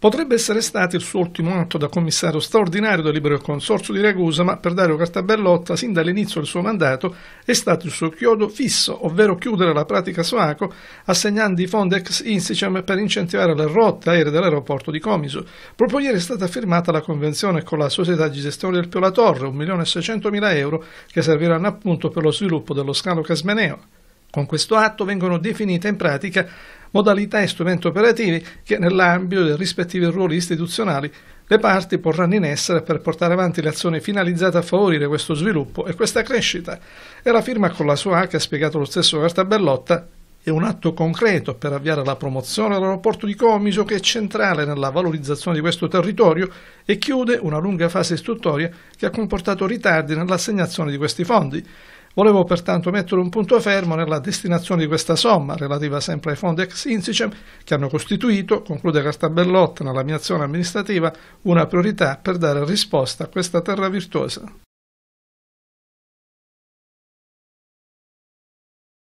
Potrebbe essere stato il suo ultimo atto da commissario straordinario del Libero Consorzio di Ragusa, ma per Dario Cartabellotta, sin dall'inizio del suo mandato, è stato il suo chiodo fisso, ovvero chiudere la pratica Soaco, assegnando i fondi ex Insicem per incentivare le rotte aeree dell'aeroporto di Comiso. Proprio ieri è stata firmata la convenzione con la società di gestione del Pio La Torre, 1.600.000 euro, che serviranno appunto per lo sviluppo dello scalo Casmeneo. Con questo atto vengono definite in pratica modalità e strumenti operativi che nell'ambito dei rispettivi ruoli istituzionali le parti porranno in essere per portare avanti le azioni finalizzate a favorire questo sviluppo e questa crescita. E la firma con la sua A, che ha spiegato lo stesso Carta Bellotta, è un atto concreto per avviare la promozione dell'aeroporto di Comiso che è centrale nella valorizzazione di questo territorio e chiude una lunga fase istruttoria che ha comportato ritardi nell'assegnazione di questi fondi. Volevo pertanto mettere un punto fermo nella destinazione di questa somma, relativa sempre ai fondi ex Insicem, che hanno costituito, conclude Cartabellotta nella mia azione amministrativa, una priorità per dare risposta a questa terra virtuosa.